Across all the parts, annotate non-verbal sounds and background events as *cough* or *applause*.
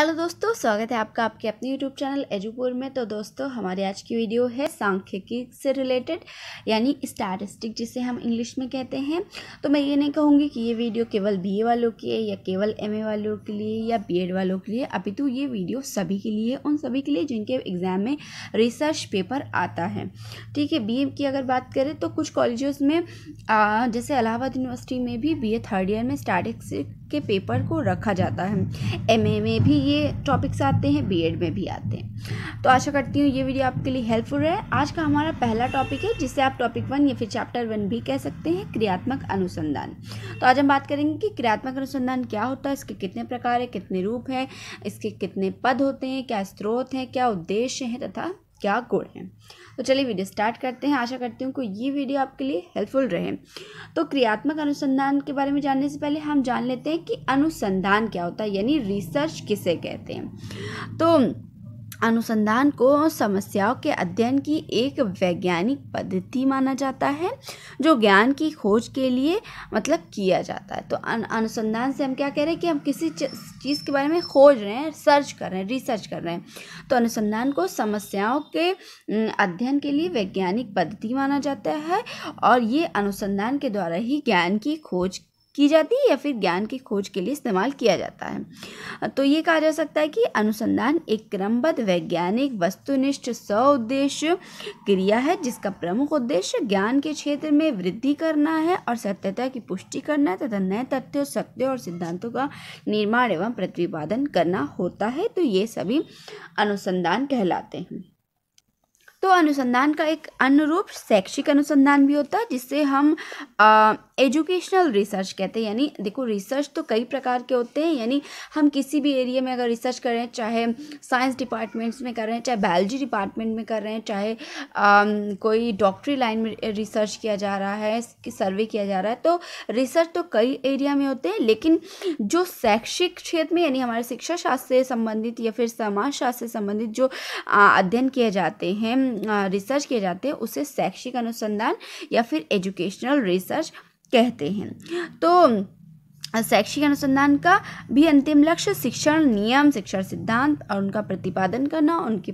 hello दोस्तों स्वागत है आपका आपके अपने यूट्यूब चैनल एजुपुर में तो दोस्तों हमारी आज की वीडियो है सांख्यिकी से रिलेटेड यानी स्टैटिस्टिक जिसे हम इंग्लिश में कहते हैं तो मैं ये नहीं कहूँगी कि ये वीडियो केवल बीए वालों की है या केवल एमए वालों के लिए या बीएड वालों के लिए अभी तो ये वीडियो सभी के लिए उन सभी के लिए जिनके एग्ज़ाम में रिसर्च पेपर आता है ठीक है बी की अगर बात करें तो कुछ कॉलेजेस में जैसे इलाहाबाद यूनिवर्सिटी में भी बी थर्ड ईयर में स्टैटिस्टिक के पेपर को रखा जाता है एम में भी ये टॉपिक्स आते हैं बी में भी आते हैं तो आशा करती हूँ ये वीडियो आपके लिए हेल्पफुल है आज का हमारा पहला टॉपिक है जिसे आप टॉपिक वन या फिर चैप्टर वन भी कह सकते हैं क्रियात्मक अनुसंधान तो आज हम बात करेंगे कि क्रियात्मक अनुसंधान क्या होता है इसके कितने प्रकार है कितने रूप है इसके कितने पद होते हैं क्या स्रोत हैं क्या उद्देश्य हैं तथा क्या गुण हैं तो चलिए वीडियो स्टार्ट करते हैं आशा करती हूँ कि ये वीडियो आपके लिए हेल्पफुल रहे तो क्रियात्मक अनुसंधान के बारे में जानने से पहले हम जान लेते हैं कि अनुसंधान क्या होता है यानी रिसर्च किसे कहते हैं तो अनुसंधान को समस्याओं के अध्ययन की एक वैज्ञानिक पद्धति माना जाता है जो ज्ञान की खोज के लिए मतलब किया जाता है तो अनुसंधान से हम क्या कह रहे हैं कि हम किसी चीज़ के बारे में खोज रहे हैं सर्च कर रहे हैं रिसर्च कर रहे हैं तो अनुसंधान को समस्याओं के अध्ययन के लिए वैज्ञानिक पद्धति माना जाता है और ये अनुसंधान के द्वारा ही ज्ञान की खोज की जाती है या फिर ज्ञान की खोज के लिए इस्तेमाल किया जाता है तो ये कहा जा सकता है कि अनुसंधान एक क्रमबद्ध वैज्ञानिक वस्तुनिष्ठ सौ उद्देश्य क्रिया है जिसका प्रमुख उद्देश्य ज्ञान के क्षेत्र में वृद्धि करना है और सत्यता की पुष्टि करना है तथा नए तथ्यों सत्यों और सिद्धांतों का निर्माण एवं प्रतिपादन करना होता है तो ये सभी अनुसंधान कहलाते हैं तो अनुसंधान का एक अनुरूप शैक्षिक अनुसंधान भी होता है जिससे हम आ, एजुकेशनल रिसर्च कहते हैं यानी देखो रिसर्च तो कई प्रकार के होते हैं यानी हम किसी भी एरिया में अगर रिसर्च कर रहे हैं चाहे साइंस डिपार्टमेंट्स में कर रहे हैं चाहे बायोलॉजी डिपार्टमेंट में कर रहे हैं चाहे आ, कोई डॉक्टरी लाइन में रिसर्च किया जा रहा है कि सर्वे किया जा रहा है तो रिसर्च तो कई एरिया में होते हैं लेकिन जो शैक्षिक क्षेत्र में यानी हमारे शिक्षा शास्त्र से संबंधित या फिर समाज शास्त्र से संबंधित जो अध्ययन किए जाते हैं रिसर्च किए जाते हैं उसे शैक्षिक अनुसंधान या फिर एजुकेशनल रिसर्च कहते हैं तो शैक्षिक अनुसंधान का भी अंतिम लक्ष्य शिक्षण नियम शिक्षण सिद्धांत और उनका प्रतिपादन करना उनकी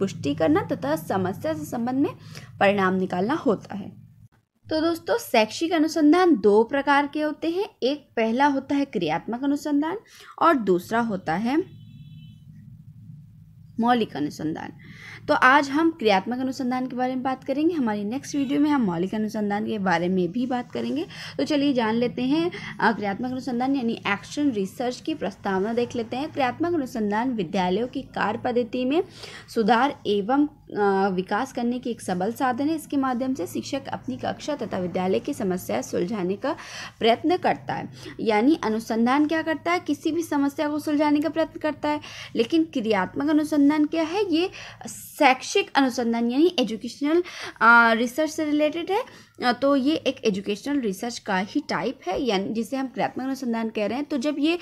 पुष्टि करना तथा समस्या से संबंध में परिणाम निकालना होता है तो दोस्तों शैक्षिक अनुसंधान दो प्रकार के होते हैं एक पहला होता है क्रियात्मक अनुसंधान और दूसरा होता है मौलिक अनुसंधान तो आज हम क्रियात्मक अनुसंधान के बारे में बात करेंगे हमारी नेक्स्ट वीडियो में हम मौलिक अनुसंधान के बारे में भी बात करेंगे तो चलिए जान लेते हैं क्रियात्मक अनुसंधान यानी एक्शन रिसर्च की प्रस्तावना देख लेते हैं क्रियात्मक अनुसंधान विद्यालयों की कार्य पद्धति में सुधार एवं विकास करने की एक सबल साधन है इसके माध्यम से शिक्षक अपनी कक्षा तथा विद्यालय की समस्याएं सुलझाने का प्रयत्न करता है यानी अनुसंधान क्या करता है किसी भी समस्या को सुलझाने का प्रयत्न करता है लेकिन क्रियात्मक अनुसंधान क्या है ये शैक्षिक अनुसंधान यानी एजुकेशनल रिसर्च से रिलेटेड है तो ये एक एजुकेशनल रिसर्च का ही टाइप है यानी जिसे हम क्रियात्मक अनुसंधान कह रहे हैं तो जब ये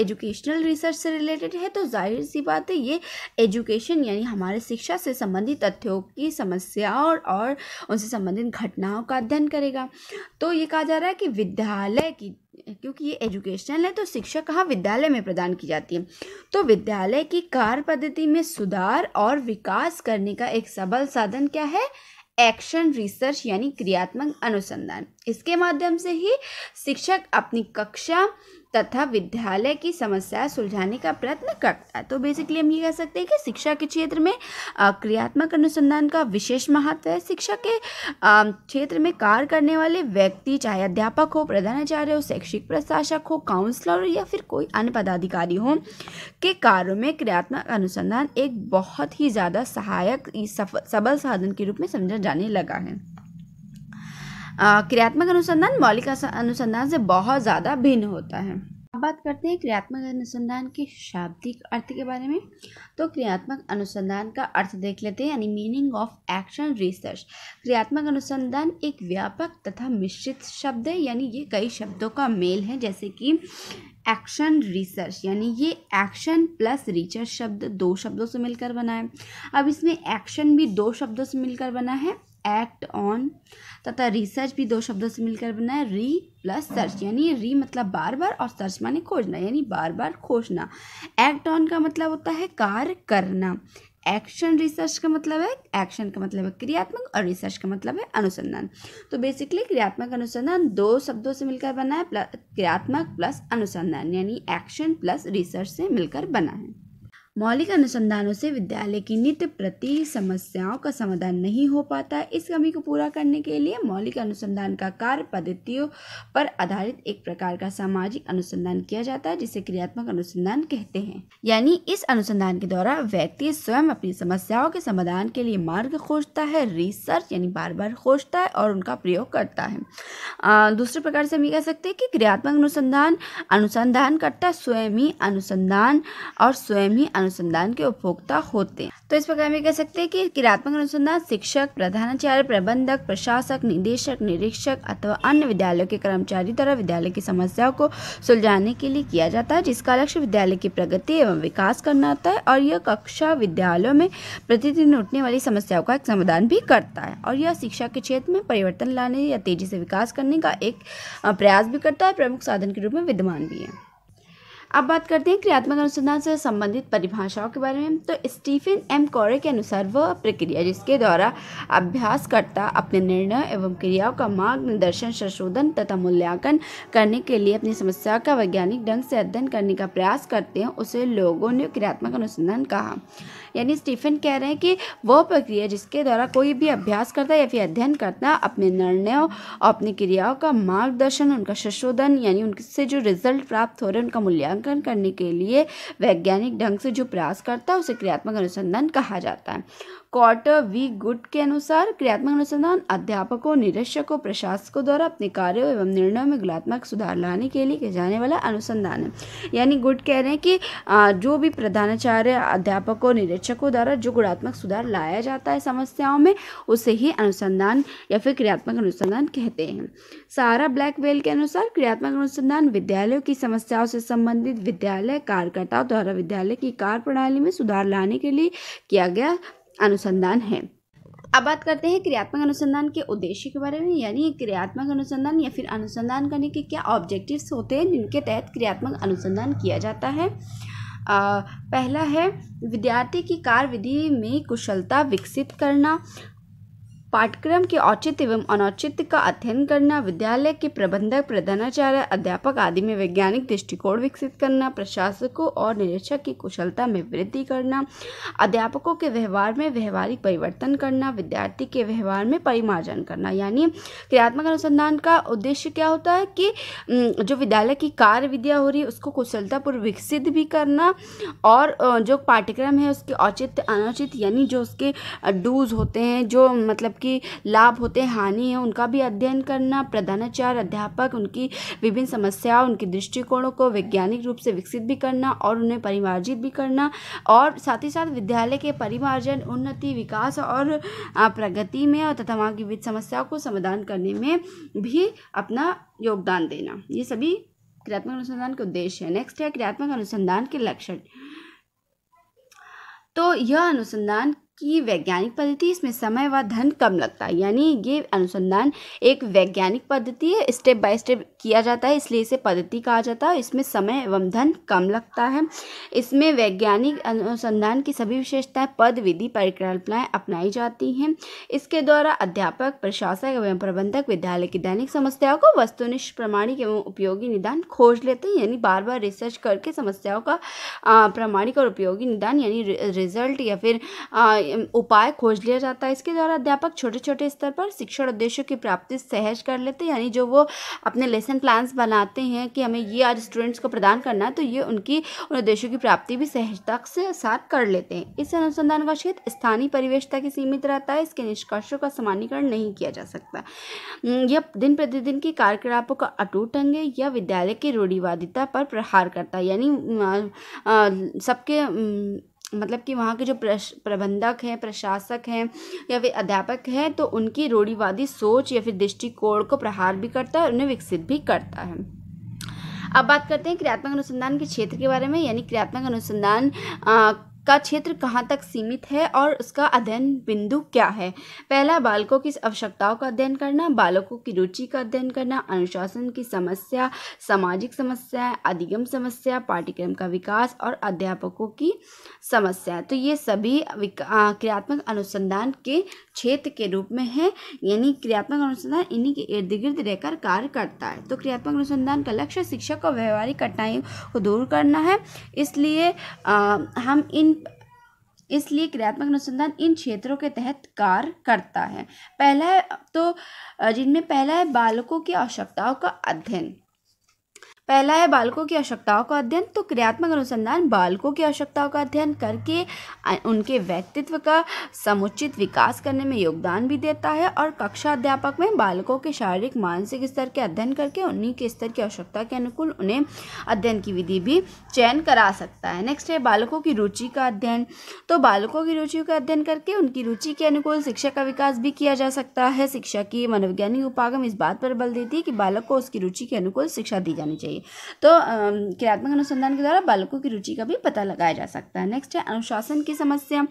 एजुकेशनल रिसर्च से रिलेटेड है तो जाहिर सी बात है ये एजुकेशन यानी हमारे शिक्षा से संबंधित तथ्यों की समस्या और और उनसे संबंधित घटनाओं का अध्ययन करेगा तो ये कहा जा रहा है कि विद्यालय की क्योंकि ये एजुकेशनल है तो शिक्षा कहाँ विद्यालय में प्रदान की जाती है तो विद्यालय की कार्य पद्धति में सुधार और विकास करने का एक सबल साधन क्या है एक्शन रिसर्च यानी क्रियात्मक अनुसंधान इसके माध्यम से ही शिक्षक अपनी कक्षा तथा विद्यालय की समस्या सुलझाने का प्रयत्न करता है तो बेसिकली हम ये कह सकते हैं कि शिक्षा के क्षेत्र में क्रियात्मक अनुसंधान का विशेष महत्व है शिक्षा के क्षेत्र में कार्य करने वाले व्यक्ति चाहे अध्यापक हो प्रधानाचार्य हो शैक्षिक प्रशासक हो काउंसलर हो या फिर कोई अन्य पदाधिकारी हो के कार्यों में क्रियात्मक अनुसंधान एक बहुत ही ज़्यादा सहायक सबल साधन के रूप में समझा जाने लगा है क्रियात्मक अनुसंधान मौलिक अनुसंधान से बहुत ज़्यादा भिन्न होता है अब बात करते हैं क्रियात्मक अनुसंधान के शाब्दिक अर्थ के बारे में तो क्रियात्मक अनुसंधान का अर्थ देख लेते हैं यानी मीनिंग ऑफ एक्शन रिसर्च क्रियात्मक अनुसंधान एक व्यापक तथा मिश्रित शब्द है यानी ये कई शब्दों का मेल है जैसे कि एक्शन रिसर्च यानी ये एक्शन प्लस रिसर्च शब्द दो शब्दों से मिलकर बना है अब इसमें एक्शन भी दो शब्दों से मिलकर बना है एक्ट ऑन तथा रिसर्च भी दो शब्दों से मिलकर बना है री प्लस सर्च यानी री मतलब बार बार और सर्च माने खोजना यानी बार बार खोजना एक्ट ऑन का मतलब होता है कार्य करना एक्शन रिसर्च का मतलब है एक्शन का मतलब है क्रियात्मक और रिसर्च का मतलब है अनुसंधान तो बेसिकली क्रियात्मक अनुसंधान दो शब्दों से मिलकर बना है क्रियात्मक प्लस अनुसंधान यानी एक्शन प्लस रिसर्च से मिलकर बना है मौलिक अनुसंधानों से विद्यालय की नित्य प्रति समस्याओं का समाधान नहीं हो पाता है इस कमी को पूरा करने के लिए मौलिक अनुसंधान का कार्य पद्धतियों पर आधारित एक प्रकार का सामाजिक अनुसंधान किया जाता है जिसे क्रियात्मक अनुसंधान कहते हैं यानी इस अनुसंधान के द्वारा व्यक्ति स्वयं अपनी समस्याओं के समाधान के लिए मार्ग खोजता है रिसर्च यानी बार बार खोजता है और उनका प्रयोग करता है दूसरे प्रकार से हम ये कह सकते हैं कि क्रियात्मक अनुसंधान करता स्वयं ही अनुसंधान और स्वयं ही अनुसंधान के उपभोक्ता होते हैं तो इस प्रकार में कह सकते हैं कि क्रियात्मक अनुसंधान शिक्षक प्रधानाचार्य प्रबंधक प्रशासक निदेशक निरीक्षक अथवा अन्य विद्यालयों के कर्मचारी द्वारा विद्यालय की समस्याओं को सुलझाने के लिए किया जाता है जिसका लक्ष्य विद्यालय की प्रगति एवं विकास करना होता है और यह कक्षा विद्यालयों में प्रतिदिन उठने वाली समस्याओं का एक समाधान भी करता है और यह शिक्षा के क्षेत्र में परिवर्तन लाने या तेजी से विकास करने का एक प्रयास भी करता है प्रमुख साधन के रूप में विद्यमान भी है अब बात करते हैं क्रियात्मक अनुसंधान से संबंधित परिभाषाओं के बारे में तो स्टीफन एम कौरे के अनुसार वह प्रक्रिया जिसके द्वारा अभ्यासकर्ता अपने निर्णय एवं क्रियाओं का मार्गदर्शन संशोधन तथा मूल्यांकन करने के लिए अपनी समस्या का वैज्ञानिक ढंग से अध्ययन करने का प्रयास करते हैं उसे लोगों ने क्रियात्मक अनुसंधान कहा यानी स्टीफन कह रहे हैं कि वह प्रक्रिया जिसके द्वारा कोई भी अभ्यास करता या फिर अध्ययन करता अपने निर्णयों और अपनी क्रियाओं का मार्गदर्शन उनका संशोधन यानी उनसे जो रिजल्ट प्राप्त हो रहे हैं उनका मूल्यांकन करने के लिए वैज्ञानिक ढंग से जो प्रयास करता है उसे क्रियात्मक अनुसंधान कहा जाता है क्वार्टर वी गुड के अनुसार क्रियात्मक अनुसंधान अध्यापकों निरीक्षकों प्रशासकों द्वारा अपने कार्यों एवं निर्णयों में गुणात्मक सुधार लाने के लिए किया जाने वाला अनुसंधान है यानी गुड कह रहे हैं कि जो भी प्रधानाचार्य अध्यापकों निरीक्षकों द्वारा जो गुणात्मक सुधार लाया जाता है समस्याओं में उसे ही अनुसंधान या फिर क्रियात्मक अनुसंधान कहते हैं सारा ब्लैक वेल के अनुसार क्रियात्मक अनुसंधान विद्यालयों की समस्याओं से संबंधित विद्यालय कार्यकर्ताओं द्वारा विद्यालय की कार्य प्रणाली में सुधार लाने के लिए किया गया अनुसंधान है अब बात करते हैं क्रियात्मक अनुसंधान के उद्देश्य के बारे में यानी क्रियात्मक अनुसंधान या फिर अनुसंधान करने के क्या ऑब्जेक्टिव्स होते हैं जिनके तहत क्रियात्मक अनुसंधान किया जाता है आ, पहला है विद्यार्थी की कार्य विधि में कुशलता विकसित करना पाठ्यक्रम के औचित्य एवं अनौचित्य का अध्ययन करना विद्यालय के प्रबंधक प्रधानाचार्य अध्यापक आदि में वैज्ञानिक दृष्टिकोण विकसित करना प्रशासकों और निरीक्षक की कुशलता में वृद्धि करना अध्यापकों के व्यवहार में व्यवहारिक परिवर्तन करना विद्यार्थी के व्यवहार में परिमार्जन करना यानी क्रियात्मक अनुसंधान का उद्देश्य क्या होता है कि जो विद्यालय की कार्य हो रही है उसको कुशलतापूर्व विकसित भी करना और जो पाठ्यक्रम है उसके औचित्य अनौचित यानी जो उसके डूज होते हैं जो मतलब कि उनके लाभ होते हानि है उनका भी अध्ययन करना प्रधानाचार्य अध्यापक उनकी विभिन्न समस्याओं उनके दृष्टिकोणों को वैज्ञानिक रूप से विकसित भी करना और उन्हें परिमार्जित भी करना और साथ ही साथ विद्यालय के परिमार्जन उन्नति विकास और प्रगति में और तथा वहाँ की वित्त समस्याओं को समाधान करने में भी अपना योगदान देना ये सभी क्रियात्मक अनुसंधान के उद्देश्य है नेक्स्ट है क्रियात्मक अनुसंधान के लक्षण तो यह अनुसंधान की वैज्ञानिक पद्धति इसमें समय व धन कम लगता है यानी ये अनुसंधान एक वैज्ञानिक पद्धति है स्टेप बाय स्टेप किया जाता है इसलिए इसे पद्धति कहा जाता है इसमें समय एवं धन कम लगता है इसमें वैज्ञानिक अनुसंधान की सभी विशेषताएं पद विधि परिकल्पनाएँ अपनाई जाती हैं इसके द्वारा अध्यापक प्रशासक एवं प्रबंधक विद्यालय की दैनिक समस्याओं को वस्तुनिष्ठ प्रमाणिक एवं उपयोगी निदान खोज लेते हैं यानी बार बार रिसर्च करके समस्याओं का प्रमाणिक और उपयोगी निदान यानी रिजल्ट या फिर उपाय खोज लिया जाता है इसके द्वारा अध्यापक छोटे छोटे स्तर पर शिक्षण उद्देश्यों की प्राप्ति सहज कर लेते हैं यानी जो वो अपने लेसन प्लान्स बनाते हैं कि हमें ये आज स्टूडेंट्स को प्रदान करना है तो ये उनकी उन उद्देश्यों की प्राप्ति भी सहजता से साथ कर लेते हैं इस अनुसंधान का क्षेत्र स्थानीय परिवेश तक ही सीमित रहता है इसके निष्कर्षों का सामान्यकरण नहीं किया जा सकता यह दिन प्रतिदिन की कार्यकलापों का अटूट अंग है यह विद्यालय की रूढ़िवादिता पर प्रहार करता है यानी सबके मतलब कि वहाँ के जो प्रबंधक हैं प्रशासक हैं या फिर अध्यापक हैं तो उनकी रूढ़ीवादी सोच या फिर दृष्टिकोण को प्रहार भी करता है और उन्हें विकसित भी करता है अब बात करते हैं क्रियात्मक अनुसंधान के क्षेत्र के बारे में यानी क्रियात्मक अनुसंधान का क्षेत्र कहाँ तक सीमित है और उसका अध्ययन बिंदु क्या है पहला बालकों की आवश्यकताओं का अध्ययन करना बालकों की रुचि का अध्ययन करना अनुशासन की समस्या सामाजिक समस्या अधिगम समस्या पाठ्यक्रम का विकास और अध्यापकों की समस्या तो ये सभी क्रियात्मक अनुसंधान के क्षेत्र के रूप में है यानी क्रियात्मक अनुसंधान इन्हीं के इर्द गिर्द रहकर कार्य करता है तो क्रियात्मक अनुसंधान का लक्ष्य शिक्षक और व्यवहारिक कठिनाइयों को दूर करना है इसलिए आ, हम इन इसलिए क्रियात्मक अनुसंधान इन क्षेत्रों के तहत कार्य करता है पहला है तो जिनमें पहला है बालकों की आवश्यकताओं का अध्ययन पहला है बालकों की आवश्यकताओं का अध्ययन तो क्रियात्मक अनुसंधान बालकों की आवश्यकताओं का अध्ययन करके उनके व्यक्तित्व का समुचित विकास करने में योगदान भी देता है और कक्षा अध्यापक में बालकों के शारीरिक मानसिक स्तर के अध्ययन करके उन्हीं के स्तर की आवश्यकता के अनुकूल उन्हें अध्ययन की विधि भी चयन करा सकता है नेक्स्ट है बालकों की रुचि का अध्ययन तो बालकों की रुचि का अध्ययन करके उनकी रुचि के अनुकूल शिक्षा का विकास भी किया जा सकता है शिक्षा की मनोवैज्ञानिक उपागम इस बात पर बल देती है कि बालक को उसकी रुचि के अनुकूल शिक्षा दी जानी चाहिए चाहिए तो क्रियात्मक अनुसंधान के द्वारा बालकों की रुचि का भी पता लगाया जा सकता है नेक्स्ट है अनुशासन की समस्या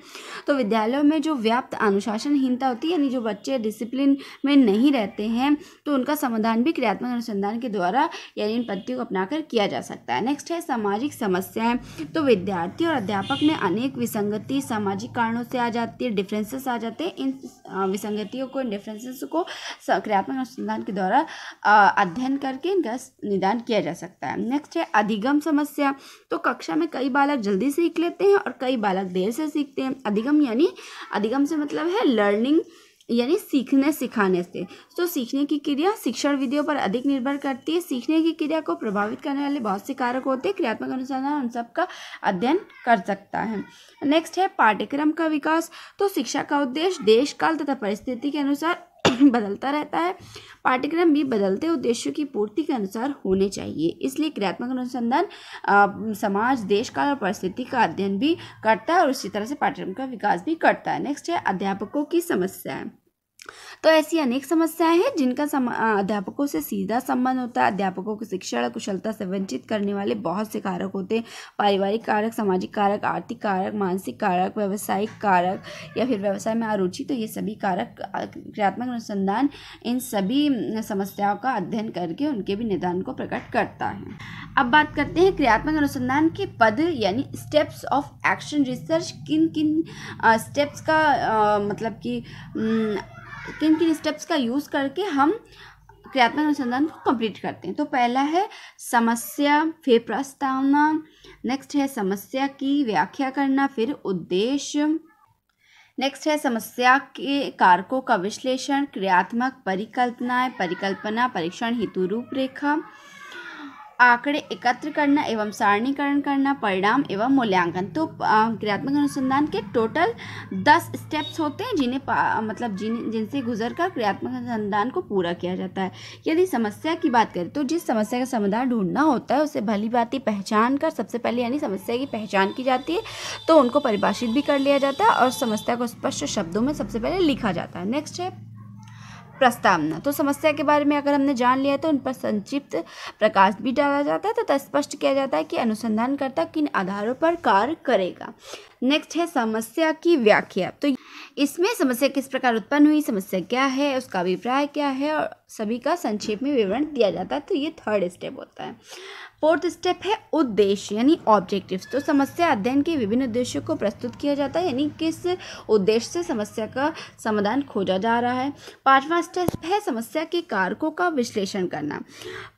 तो विद्यालयों में जो व्याप्त अनुशासनहीनता होती है यानी जो बच्चे डिसिप्लिन में नहीं रहते हैं तो उनका समाधान भी क्रियात्मक अनुसंधान के द्वारा यानी इन पद्धतियों को कर किया जा सकता है नेक्स्ट है सामाजिक समस्याएं तो विद्यार्थी और अध्यापक में अनेक विसंगति सामाजिक कारणों से आ जाती है डिफरेंसेस आ जाते हैं इन विसंगतियों को इन डिफरेंसेस को क्रियात्मक अनुसंधान के द्वारा अध्ययन करके इनका निदान किया जा सकता है नेक्स्ट है अधिगम समस्या तो कक्षा में कई बालक जल्दी सीख लेते हैं और कई बालक देर से सीखते हैं अधिगम यानी अधिगम से मतलब है लर्निंग यानी सीखने सिखाने से तो सीखने की क्रिया शिक्षण विधियों पर अधिक निर्भर करती है सीखने की क्रिया को प्रभावित करने वाले बहुत से कारक होते हैं क्रियात्मक अनुसंधान उन सब का अध्ययन कर सकता है नेक्स्ट है पाठ्यक्रम का विकास तो शिक्षा का उद्देश्य देश काल तथा परिस्थिति के अनुसार *laughs* बदलता रहता है पाठ्यक्रम भी बदलते उद्देश्यों की पूर्ति के अनुसार होने चाहिए इसलिए क्रियात्मक अनुसंधान समाज देश का और परिस्थिति का अध्ययन भी करता है और उसी तरह से पाठ्यक्रम का विकास भी करता है नेक्स्ट है अध्यापकों की समस्या तो ऐसी अनेक समस्याएं हैं जिनका सम अध्यापकों से सीधा संबंध होता है अध्यापकों की शिक्षण और कुशलता से वंचित करने वाले बहुत से कारक होते हैं पारिवारिक कारक सामाजिक कारक आर्थिक कारक मानसिक कारक व्यावसायिक कारक या फिर व्यवसाय में अरुचि तो ये सभी कारक क्रियात्मक अनुसंधान इन सभी समस्याओं का अध्ययन करके उनके भी निदान को प्रकट करता है अब बात करते हैं क्रियात्मक अनुसंधान के पद यानी स्टेप्स ऑफ एक्शन रिसर्च किन किन स्टेप्स का मतलब कि किन किन स्टेप्स का यूज़ करके हम क्रियात्मक अनुसंधान को कंप्लीट करते हैं तो पहला है समस्या फिर प्रस्तावना नेक्स्ट है समस्या की व्याख्या करना फिर उद्देश्य नेक्स्ट है समस्या के कारकों का विश्लेषण क्रियात्मक परिकल्पनाएं परिकल्पना परीक्षण हेतु रूपरेखा आंकड़े एकत्र करना एवं सारणीकरण करना परिणाम एवं मूल्यांकन तो क्रियात्मक अनुसंधान के टोटल दस स्टेप्स होते हैं जिन्हें मतलब जिन जिनसे गुजर कर क्रियात्मक अनुसंधान को पूरा किया जाता है यदि समस्या की बात करें तो जिस समस्या का समाधान ढूंढना होता है उसे भली बात पहचान कर सबसे पहले यानी समस्या की पहचान की जाती है तो उनको परिभाषित भी कर लिया जाता है और समस्या को स्पष्ट शब्दों में सबसे पहले लिखा जाता है नेक्स्ट है प्रस्तावना तो समस्या के बारे में अगर हमने जान लिया तो उन पर संक्षिप्त प्रकाश भी डाला जाता है तथा स्पष्ट किया जाता है कि अनुसंधानकर्ता किन आधारों पर कार्य करेगा नेक्स्ट है समस्या की व्याख्या तो इसमें समस्या किस प्रकार उत्पन्न हुई समस्या क्या है उसका अभिप्राय क्या है और सभी का संक्षेप में विवरण दिया जाता है तो ये थर्ड स्टेप होता है फोर्थ स्टेप है उद्देश्य यानी ऑब्जेक्टिव्स तो समस्या अध्ययन के विभिन्न उद्देश्यों को प्रस्तुत किया जाता है यानी किस उद्देश्य से समस्या का समाधान खोजा जा रहा है पांचवा स्टेप है समस्या के कारकों का विश्लेषण करना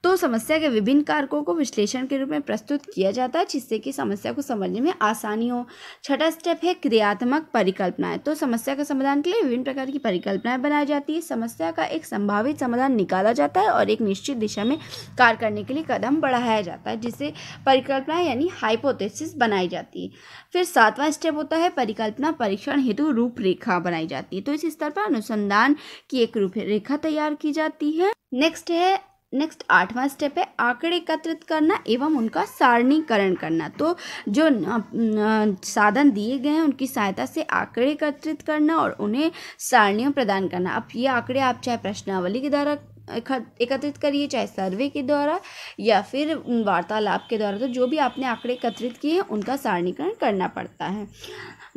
तो समस्या के विभिन्न कारकों को विश्लेषण के रूप में प्रस्तुत किया जाता है जिससे कि समस्या को समझने में आसानी हो छठा स्टेप है क्रियात्मक परिकल्पनाएं तो समस्या के समाधान के लिए विभिन्न प्रकार की परिकल्पनाएं बनाई जाती है समस्या का एक संभावित समाधान निकाला जाता है और एक निश्चित दिशा में कार्य करने के लिए कदम बढ़ाया जाता है जाता है जिसे परिकल्पना यानी हाइपोथेसिस बनाई जाती है फिर सातवां स्टेप होता है परिकल्पना परीक्षण हेतु रूपरेखा बनाई जाती है तो इस स्तर पर अनुसंधान की एक रूपरेखा तैयार की जाती है नेक्स्ट है नेक्स्ट आठवां स्टेप है आंकड़े एकत्रित करना एवं उनका सारणीकरण करना तो जो न, न, साधन दिए गए हैं उनकी सहायता से आंकड़े एकत्रित करना और उन्हें सारणियों प्रदान करना अब ये आंकड़े आप चाहे प्रश्नावली के द्वारा एकत्रित करिए चाहे सर्वे के द्वारा या फिर वार्तालाप के द्वारा तो जो भी आपने आंकड़े एकत्रित किए हैं उनका सारणीकरण करना पड़ता है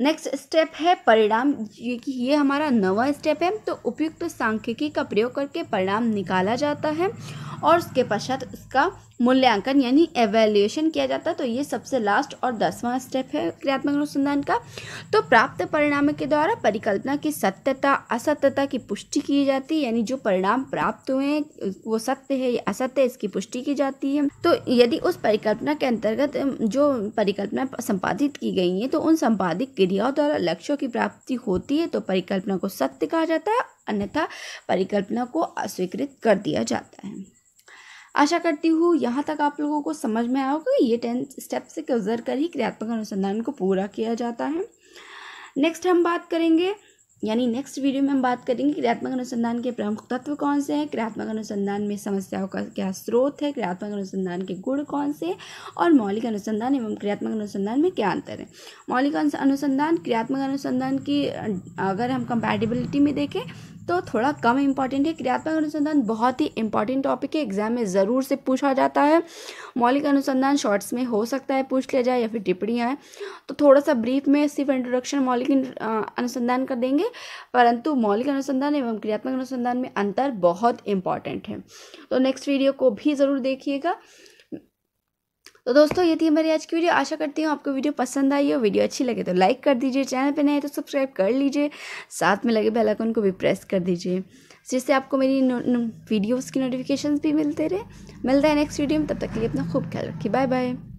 नेक्स्ट स्टेप है परिणाम ये कि ये हमारा नवा स्टेप है तो उपयुक्त सांख्यिकी का प्रयोग करके परिणाम निकाला जाता है और उसके पश्चात इसका मूल्यांकन यानी एवेल्युएशन किया जाता है तो ये सबसे लास्ट और दसवां स्टेप है क्रियात्मक अनुसंधान का तो प्राप्त परिणाम के द्वारा परिकल्पना की सत्यता असत्यता की पुष्टि की जाती है यानी जो परिणाम प्राप्त हुए हैं वो सत्य है या असत्य इसकी पुष्टि की जाती है तो यदि उस परिकल्पना के अंतर्गत जो परिकल्पना संपादित की गई है तो उन संपादित क्रियाओं द्वारा लक्ष्यों की प्राप्ति होती है तो परिकल्पना को सत्य कहा जाता है अन्यथा परिकल्पना को अस्वीकृत कर दिया जाता है आशा करती हूँ यहाँ तक आप लोगों को समझ में आया होगा ये टेन स्टेप से गुजर कर ही क्रियात्मक अनुसंधान को पूरा किया जाता है नेक्स्ट हम बात करेंगे यानी नेक्स्ट वीडियो में हम बात करेंगे क्रियात्मक अनुसंधान के प्रमुख तत्व कौन से हैं क्रियात्मक अनुसंधान में समस्याओं का क्या स्रोत है क्रियात्मक अनुसंधान के गुण कौन से और मौलिक अनुसंधान एवं क्रियात्मक अनुसंधान में क्या अंतर है मौलिक अनुसंधान क्रियात्मक अनुसंधान की अगर हम कंपैटिबिलिटी में देखें तो थोड़ा कम इम्पॉर्टेंट है क्रियात्मक अनुसंधान बहुत ही इंपॉर्टेंट टॉपिक है एग्जाम में ज़रूर से पूछा जाता है मौलिक अनुसंधान शॉर्ट्स में हो सकता है पूछ लिया जाए या फिर टिप्पणियाँ हैं तो थोड़ा सा ब्रीफ में सिर्फ इंट्रोडक्शन मौलिक अनुसंधान कर देंगे परंतु मौलिक अनुसंधान एवं क्रियात्मक अनुसंधान में अंतर बहुत इंपॉर्टेंट है तो नेक्स्ट वीडियो को भी ज़रूर देखिएगा तो दोस्तों ये थी हमारी आज की वीडियो आशा करती हूँ आपको वीडियो पसंद आई हो वीडियो अच्छी लगे तो लाइक कर दीजिए चैनल पे नए तो सब्सक्राइब कर लीजिए साथ में लगे बेल आइकन को भी प्रेस कर दीजिए जिससे आपको मेरी वीडियोस की नोटिफिकेशंस भी मिलते रहे मिलता है नेक्स्ट वीडियो में तब तक के लिए अपना खूब ख्याल रखिए बाय बाय